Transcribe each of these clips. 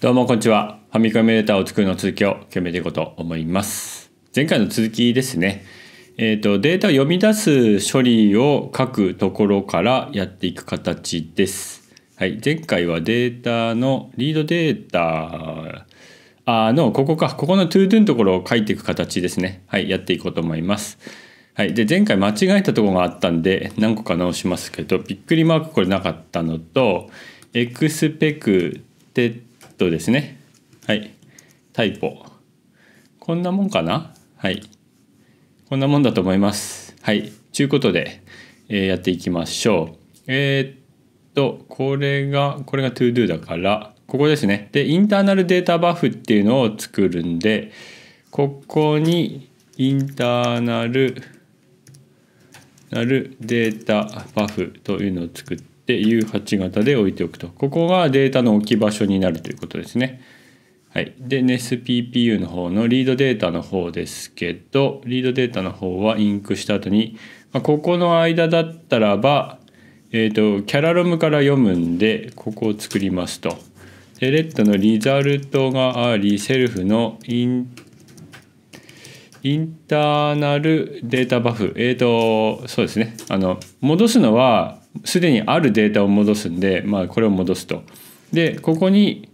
どうもこんにちは。ファミコンエレーターを作るの続きを決めていこうと思います。前回の続きですね。えっ、ー、と、データを読み出す処理を書くところからやっていく形です。はい。前回はデータのリードデータあの、ここか。ここのトゥートゥのところを書いていく形ですね。はい。やっていこうと思います。はい。で、前回間違えたところがあったんで、何個か直しますけど、びっくりマークこれなかったのと、エクスペクテッとですねはいタイポこんなもんかなはいこんなもんだと思いますはいちゅうことで、えー、やっていきましょうえー、っとこれがこれがトゥードゥだからここですねでインターナルデータバフっていうのを作るんでここにインターナルなるデータバフというのを作ってで U8 型で置いておくとここがデータの置き場所になるということですね。はい、で NESPPU の方のリードデータの方ですけどリードデータの方はインクした後に、まあ、ここの間だったらば、えーと、とキャラロムから読むんでここを作りますと。でレッドのリザルトがありセルフのインインターナルデータバフえっ、ー、とそうですねあの戻すのはすでにあるデータを戻すんで、まあ、これを戻すと。でここに、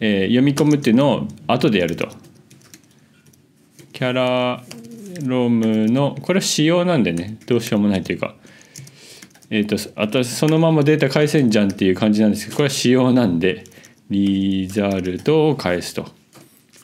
えー、読み込むっていうのを後でやると。キャラロムのこれは仕様なんでねどうしようもないというか、えっ、ー、とあとそのままデータ返せんじゃんっていう感じなんですけどこれは仕様なんでリザルトを返すと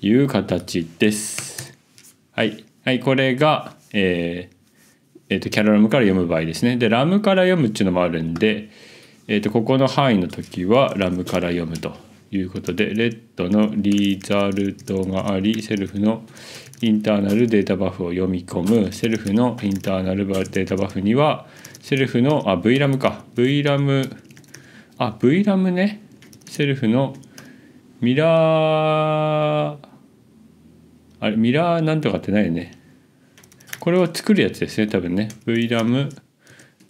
いう形です。はい、はい、これが、えーえー、とキャララムから読む場合ですねでラムから読むっていうのもあるんで、えー、とここの範囲の時はラムから読むということでレッドのリザルトがありセルフのインターナルデータバフを読み込むセルフのインターナルデータバフにはセルフのあ v ラムか v ラム、あ VRAM ねセルフのミラーあれミラーなんとかってないよねこれを作るやつですね、多分ね。VRAM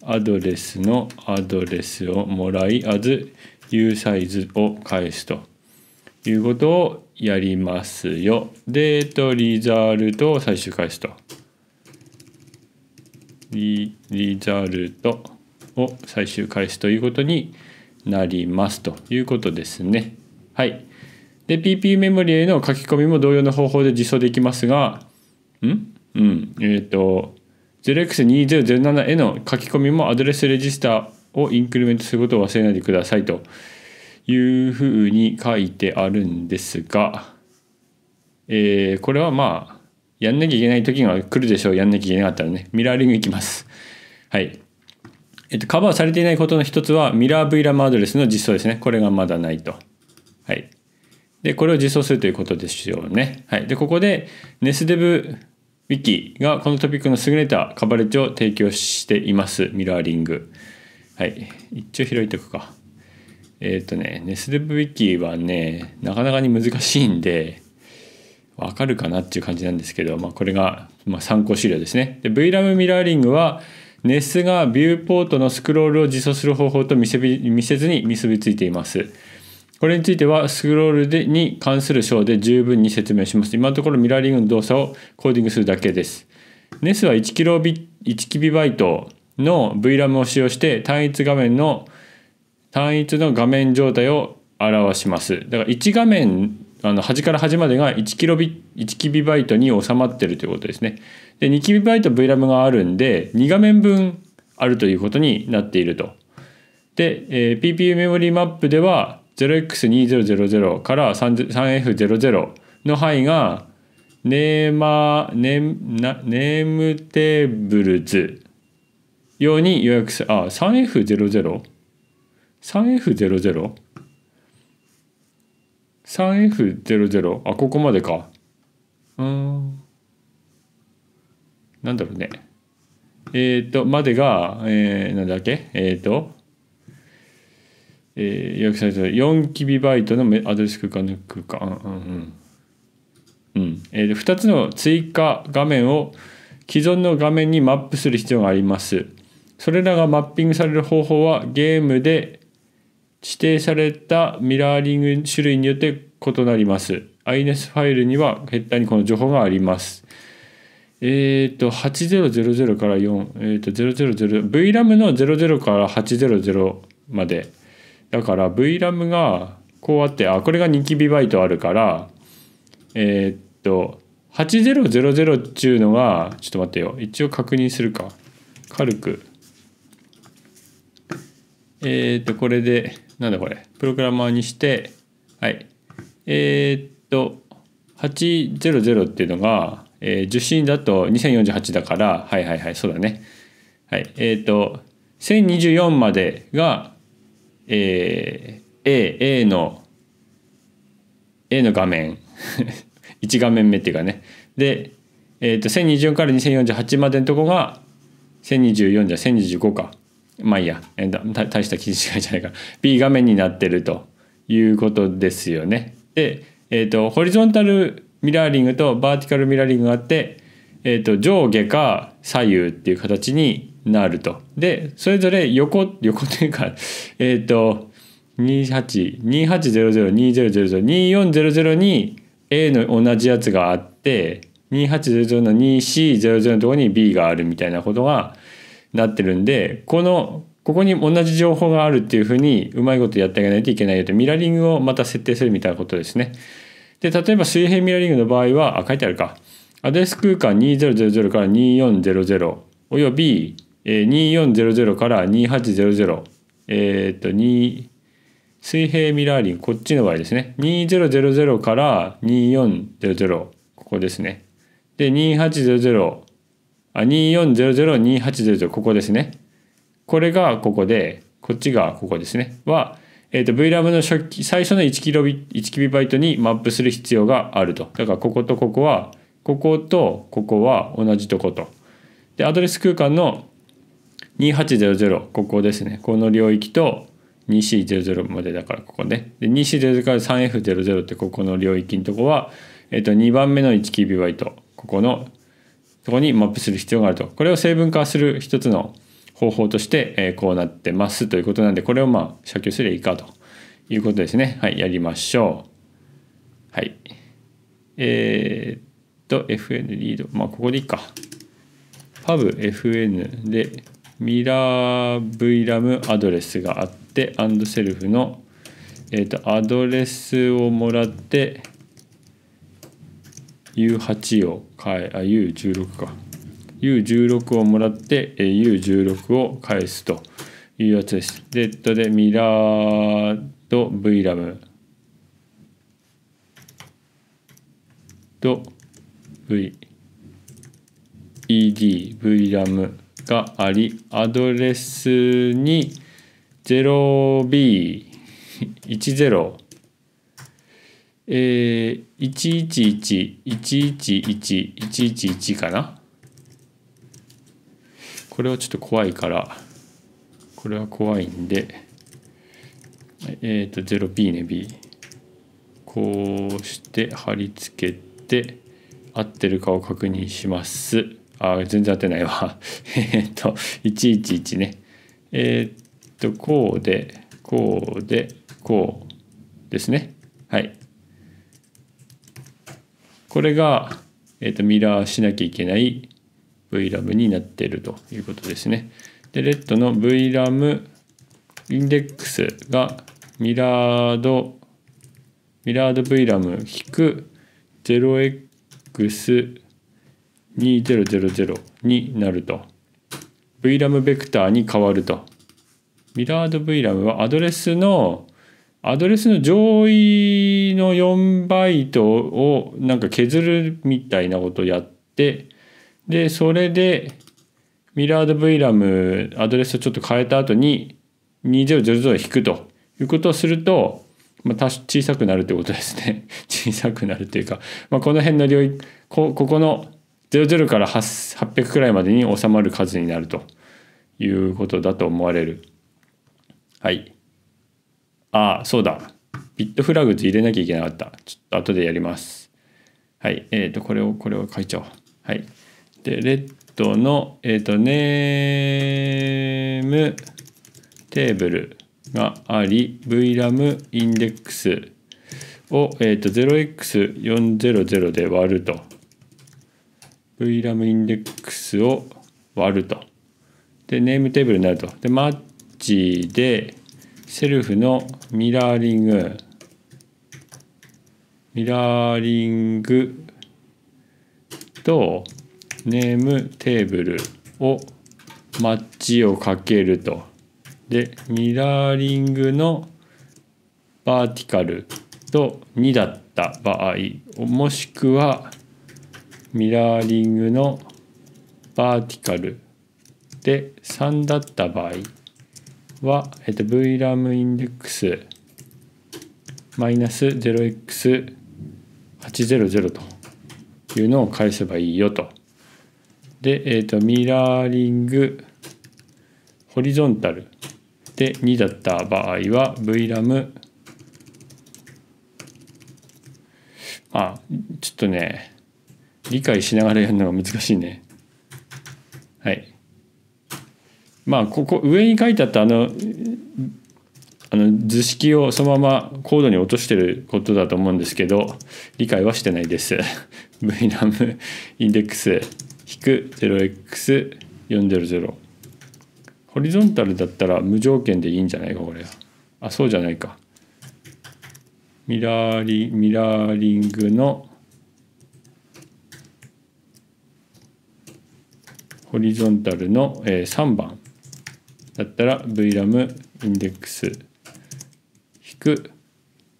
アドレスのアドレスをもらい、as u サイズを返すということをやりますよ。で、えっと、リザルトを最終返すと。リリザルトを最終返すということになりますということですね。はい。で、PP メモリへの書き込みも同様の方法で実装できますが、んうん、えっ、ー、と 0x2007 への書き込みもアドレスレジスターをインクリメントすることを忘れないでくださいというふうに書いてあるんですが、えー、これはまあやんなきゃいけない時が来るでしょうやんなきゃいけなかったらねミラーリングいきますはいえっと、カバーされていないことの一つは、ミラー VRAM アドレスの実装ですね。これがまだないと。はい。で、これを実装するということでしょうね。はい。で、ここで NESDEV ウィキがこのトピックの優れたカバレッジを提供しています。ミラーリング。はい。一応開いておくか。えっ、ー、とね、ネスデブウィキはね、なかなかに難しいんで、わかるかなっていう感じなんですけど、まあ、これが、まあ、参考資料ですね。で、VRAM ミラーリングは、ネスがビューポートのスクロールを実装する方法と見せ見せずに結びついています。これについてはスクロールでに関する章で十分に説明します。今のところミラーリングの動作をコーディングするだけです。NES は 1KB の VRAM を使用して単一画面の単一の画面状態を表します。だから1画面あの端から端までが 1KB に収まってるということですね。で 2KBVRAM があるんで2画面分あるということになっていると。で、えー、PPU メモリーマップでは 0x2000 から 3F00 の範囲がネーマーネネームテーブルズ用に予約すあ 3F00? 3F00? 3F00 あここまでかうんなんだろうねえっ、ー、とまでが、えー、なんだっけえっ、ー、とえー、予約サイト4キビバイトのアドレス空間の空間、うんうんうんえー、2つの追加画面を既存の画面にマップする必要がありますそれらがマッピングされる方法はゲームで指定されたミラーリング種類によって異なります i n s ファイルにはヘッダーにこの情報がありますえっ、ー、と8000から4えっ、ー、と000 VRAM の00から800までだから VRAM がこうあってあこれが2イトあるからえー、っと8000っちゅうのがちょっと待ってよ一応確認するか軽くえー、っとこれでなんだこれプログラマーにしてはいえー、っと800っていうのが、えー、受信だと2048だからはいはいはいそうだねはいえっと1024までがえー、A, A の A の画面1 画面目っていうかねで、えーと、1024から2048までのとこが1024じゃ1025かまあいいや、えー、大した記事違いじゃないか B 画面になってるということですよね。で、えーと、ホリゾンタルミラーリングとバーティカルミラーリングがあって、えーと上下か左右っていう形になると。で、それぞれ横、横というか、えっ、ー、と、28280020002400に A の同じやつがあって2800の 2C00 のとこに B があるみたいなことがなってるんでこのここに同じ情報があるっていうふうにうまいことやってあげないといけないよとミラーリングをまた設定するみたいなことですね。で例えば水平ミラーリングの場合はあ書いてあるかアドレス空間2000から2400およびえ2400から2800えっ、ー、と2水平ミラーリンこっちの場合ですね2000から2400ここですねで2800あ2400、2800ここですねこれがここでこっちがここですねは、えーと、v l a m の初期最初の 1KB にマップする必要があるとだからこことここはこことここは同じとことでアドレス空間の2800ここですねこの領域と 2C00 までだからここねで 2C00 から 3F00 ってここの領域のとこは、えっと、2番目の 1kB とここのとこにマップする必要があるとこれを成分化する一つの方法として、えこうなってますということなんでこれをまあ写経すればいいかということですねはいやりましょうはいえー、っと FN リードまあここでいいか PubFN でミラー VRAM アドレスがあってアンドセルフの、えーと、アドレスをもらって U8 を変えあ U16 か U16 をもらって U16 を返すというやつです。で、でミラーと VRAM と VEDVRAM がありアドレスに 0b10 えー、11111111かなこれはちょっと怖いからこれは怖いんでえっ、ー、と 0b ね b こうして貼り付けて合ってるかを確認します。あ全然当てないわ えっと111ねえー、っとこうでこうでこうですねはいこれが、えっとミラーしなきゃいけない VRAM になっているということですねでレッドの VRAM インデックスがミラードミラード VRAM 引く 0x 2000になると VRAM ベクターに変わるとミラード VRAM はアドレスのアドレスの上位の4バイトをなんか削るみたいなことをやってでそれでミラード VRAM アドレスをちょっと変えた後に2000引くということをすると、まあ、小さくなるということですね 小さくなるというか、まあ、この辺の領域こここの00から800くらいまでに収まる数になるということだと思われる。はい。ああ、そうだ。ビットフラグズ入れなきゃいけなかった。ちょっと後でやります。はい。えっ、ー、と、これを、これを書いちゃおう。はい。で、レッドの、えっ、ー、と、ネームテーブルがあり、VRAM インデックスを、えっ、ー、と、0x400 で割ると。v ラムインデックスを割ると。で、ネームテーブルになると。で、マッチで、セルフのミラーリング、ミラーリングとネームテーブルをマッチをかけると。で、ミラーリングのバーティカルと2だった場合、もしくはミラーリングのバーティカルで3だった場合は、えっと、VRAM インデックスマイナス 0x800 というのを返せばいいよと。で、えっと、ミラーリングホリゾンタルで2だった場合は VRAM あちょっとね理解しながらやるのが難しいねはいまあここ上に書いてあったあのあの図式をそのままコードに落としてることだと思うんですけど理解はしてないです VNAM インデックス引く 0x400 ホリゾンタルだったら無条件でいいんじゃないかこれあそうじゃないかミラーリミラーリングのホリゾンタルの、え3番だったら VRAM インデックス引く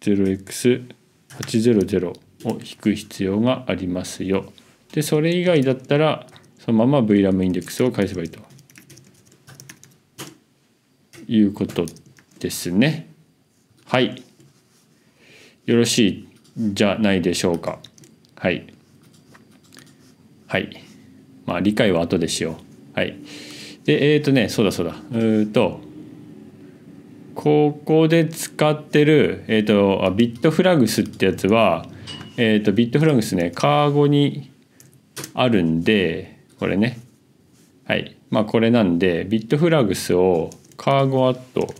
0x800 を引く必要がありますよ。で、それ以外だったらそのまま VRAM インデックスを返せばいいということですね。はい。よろしいじゃないでしょうか。はい。はい。まあ、理解は後でしよう。はい。で、えっ、ー、とね、そうだそうだ。うーと、ここで使ってる、えっ、ー、と、ビットフラグスってやつは、えっ、ー、と、ビットフラグスね、カーゴにあるんで、これね。はい。まあ、これなんで、ビットフラグスをカーゴアット、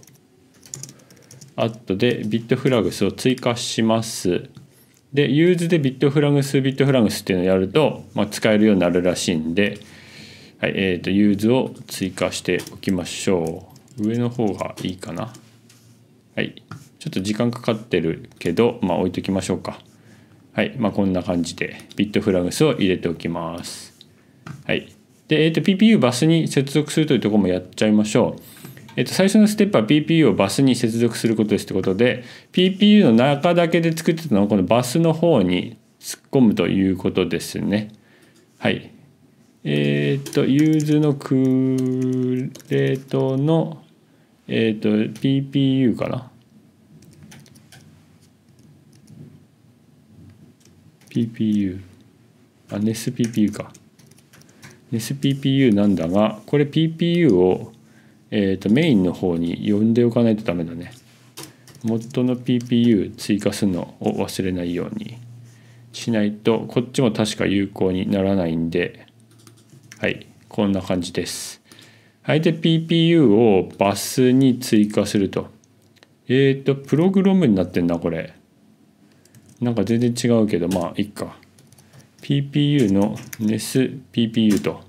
アットでビットフラグスを追加します。でユーズでビットフラグスビットフラグスっていうのをやると、まあ、使えるようになるらしいんで、はいえーと、ユーズを追加しておきましょう上の方がいいかなはいちょっと時間かかってるけどまあ置いときましょうかはいまあこんな感じでビットフラグスを入れておきますはいで、えーと、と PPU バスに接続するというところもやっちゃいましょうえっと、最初のステップは PPU をバスに接続することですということで PPU の中だけで作ってたのをこのバスの方に突っ込むということですね。はい。えー、っと、ユーズのクレートの、えー、っと、PPU かな。PPU。あ、NESPPU か。NESPPU なんだが、これ PPU をえっ、ー、と、メインの方に呼んでおかないとダメだね。元の PPU 追加するのを忘れないようにしないと、こっちも確か有効にならないんで、はい、こんな感じです。はい、で、PPU をバスに追加すると。えっ、ー、と、プログラムになってんな、これ。なんか全然違うけど、まあ、いっか。PPU の NESPPU と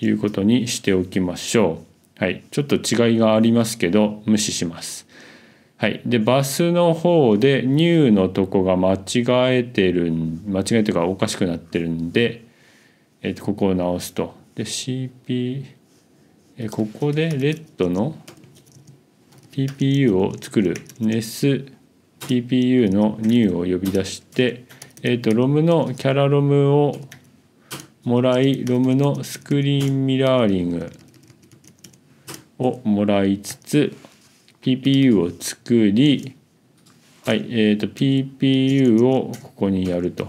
いうことにしておきましょう。はい、ちょっと違いがありますけど無視します。はい、でバスの方で「new」のとこが間違えてる間違えてるかおかしくなってるんで、えー、とここを直すと。で CP、えー、ここでレッドの PPU を作る NESPPU の new を呼び出して、えー、と ROM のキャラ ROM をもらい ROM のスクリーンミラーリングをもらいつつ PPU を作り、はいえーと、PPU をここにやると。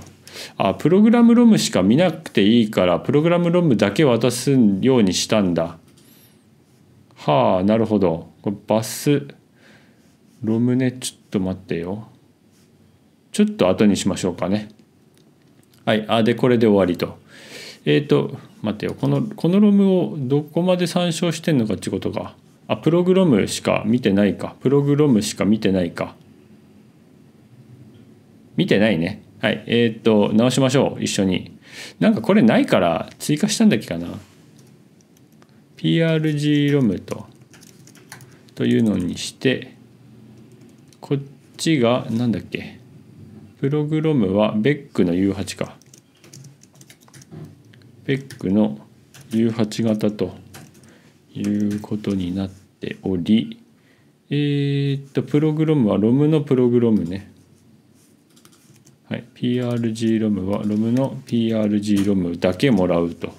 あプログラムロムしか見なくていいからプログラムロムだけ渡すようにしたんだ。はあなるほど。これバスロムねちょっと待ってよ。ちょっと後にしましょうかね。はいあでこれで終わりと。えっ、ー、と待てよこのこのロムをどこまで参照してんのかってことかあプログラムしか見てないかプログラムしか見てないか見てないねはいえー、っと直しましょう一緒になんかこれないから追加したんだっけかな PRG ロムとというのにしてこっちが何だっけプログラムはベックの U8 かペックの U8 型ということになっており、えー、っと、プログラムは ROM のプログラムね。はい、PRG ロムは ROM の PRG ロムだけもらうと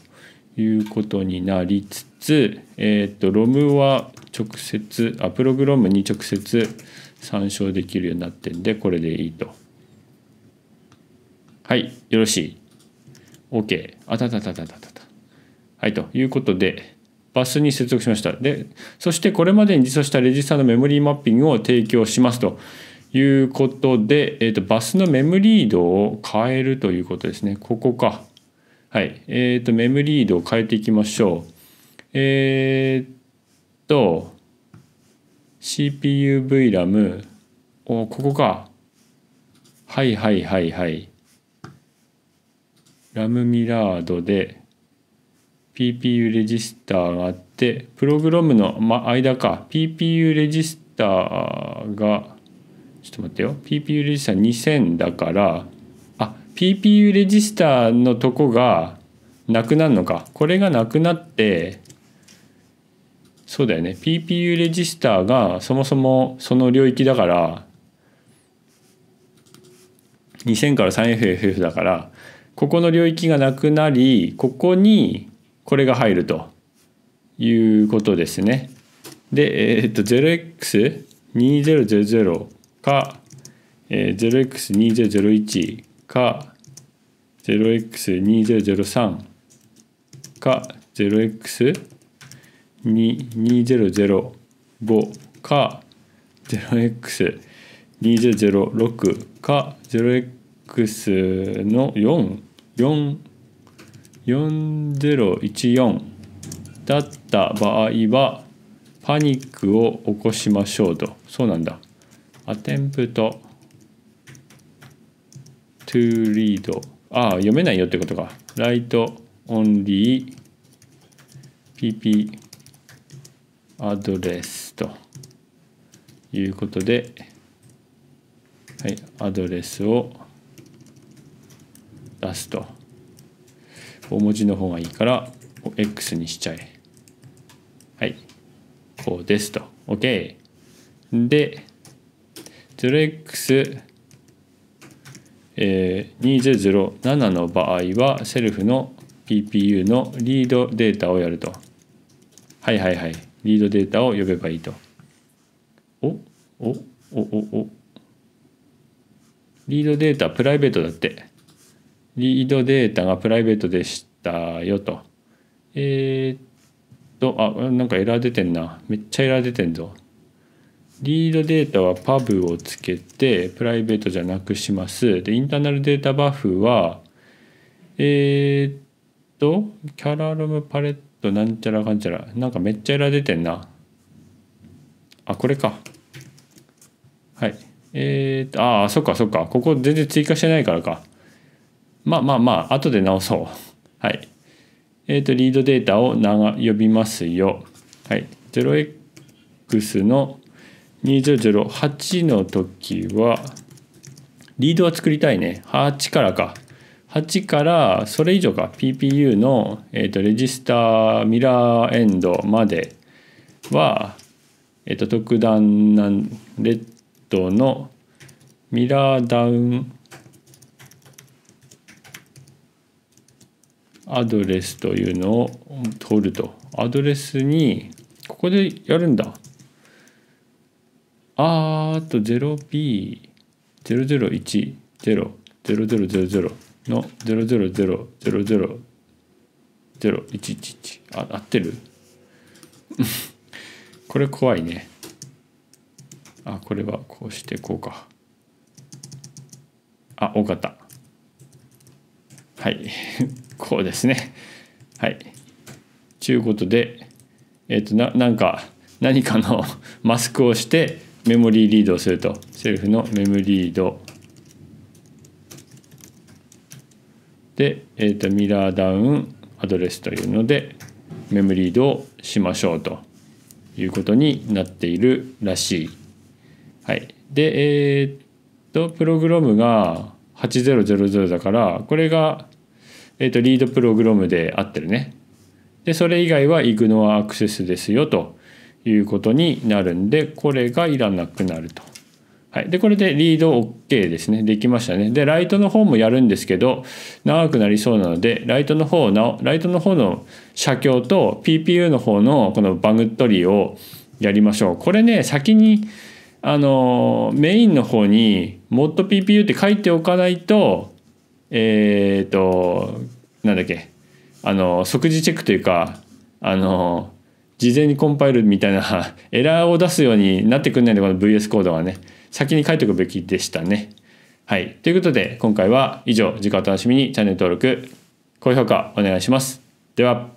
いうことになりつつ、えー、っと、ROM は直接、あ、プログラムに直接参照できるようになってんで、これでいいと。はい、よろしい。OK。あたたたたたたた。はい、ということで、バスに接続しました。で、そしてこれまでに実装したレジスタのメモリーマッピングを提供しますということで、えっ、ー、と、バスのメモリードを変えるということですね。ここか。はい。えっ、ー、と、メモリードを変えていきましょう。えー、っと、CPU VRAM。お、ここか。はいはいはいはい。ラムミラードで PPU レジスターがあってプログラムの、間か PPU レジスターがちょっと待ってよ PPU レジスター2000だからあ PPU レジスターのとこがなくなるのかこれがなくなってそうだよね PPU レジスターがそもそもその領域だから2000から 3FFF だからここの領域がなくなりここにこれが入るということですね。で、えー、っと 0x2000 か、えー、0x2001 か 0x2003 か 0x2005 か 0x2006 か 0x 2 0 0 X の4、4、4014だった場合は、パニックを起こしましょうと。そうなんだ。アテンプト、トゥーリードああ、読めないよってことか。ライト、オンリー、pp、アドレスということで、はい、アドレスを出すと大文字の方がいいから X にしちゃえはいこうですと OK で 0x え2007の場合はセルフの PPU のリードデータをやると。はいはいはい。リードデータを呼べばいいと。おおおおおリードデータプライベートだって。リードデータがプライベートでしたよと。えー、っと、あ、なんかエラー出てんな。めっちゃエラー出てんぞ。リードデータはパブをつけて、プライベートじゃなくします。で、インターナルデータバフは、えー、っと、キャラロムパレットなんちゃらかんちゃら。なんかめっちゃエラー出てんな。あ、これか。はい。えー、っと、ああ、そっかそっか。ここ全然追加してないからか。まあまあまあ、後で直そう。はい。えっ、ー、と、リードデータを呼びますよ。はい。0x の2008の時は、リードは作りたいね。8からか。8からそれ以上か PPU の、えーと、レジスターミラーエンドまでは、えーと、と特段なんレッドのミラーダウンアドレスというのを取ると。アドレスに、ここでやるんだ。あーっと 0b00100000 の000000111あ合ってる これ怖いね。あ、これはこうしてこうか。あ、多かった。はい こうですねはいちゅうことでえっ、ー、とななんか何かの マスクをしてメモリーリードをするとセルフのメモリードで、えーと、ミラーダウンアドレスというのでメモリードをしましょうということになっているらしい。はい、で、えっ、とプログラムが8000だからこれが、えー、とリードプログラムで合ってるね。でそれ以外はイグノアアクセスですよということになるんでこれがいらなくなると。はい、でこれでリード OK ですねできましたねでライトの方もやるんですけど長くなりそうなのでライトの方のライトの方の写経と PPU の方のこのバグトリーをやりましょうこれね先にあのメインの方に modPpu って書いておかないとえっ、ー、となんだっけあの即時チェックというかあの事前にコンパイルみたいな エラーを出すようになってくんないのでこの VS コードはね先に書いておくべきでしたね。はい。ということで今回は以上次回お楽しみにチャンネル登録高評価お願いします。では。